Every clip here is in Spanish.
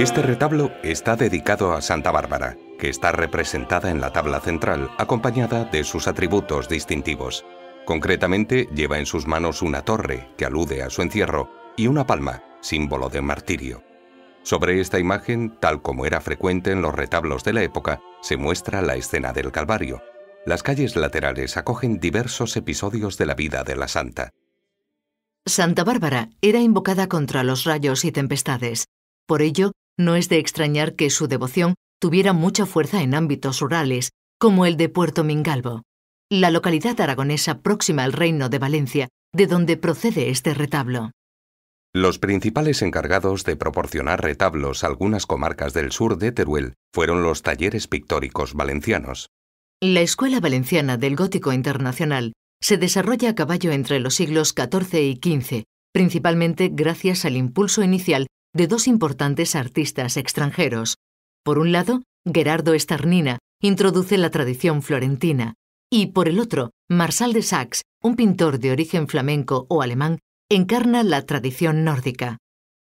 Este retablo está dedicado a Santa Bárbara, que está representada en la tabla central, acompañada de sus atributos distintivos. Concretamente, lleva en sus manos una torre, que alude a su encierro, y una palma, símbolo de martirio. Sobre esta imagen, tal como era frecuente en los retablos de la época, se muestra la escena del Calvario. Las calles laterales acogen diversos episodios de la vida de la santa. Santa Bárbara era invocada contra los rayos y tempestades. Por ello, no es de extrañar que su devoción tuviera mucha fuerza en ámbitos rurales, como el de Puerto Mingalvo, la localidad aragonesa próxima al reino de Valencia, de donde procede este retablo. Los principales encargados de proporcionar retablos a algunas comarcas del sur de Teruel fueron los talleres pictóricos valencianos. La Escuela Valenciana del Gótico Internacional se desarrolla a caballo entre los siglos XIV y XV, principalmente gracias al impulso inicial de dos importantes artistas extranjeros. Por un lado, Gerardo Starnina introduce la tradición florentina, y por el otro, Marsal de Saxe, un pintor de origen flamenco o alemán, encarna la tradición nórdica.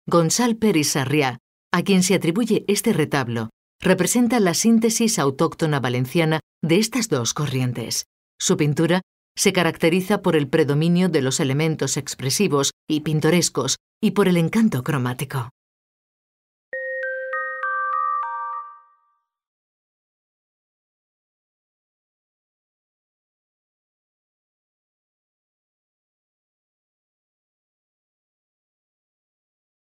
Gonzal Pérez a quien se atribuye este retablo, representa la síntesis autóctona valenciana de estas dos corrientes. Su pintura se caracteriza por el predominio de los elementos expresivos y pintorescos y por el encanto cromático.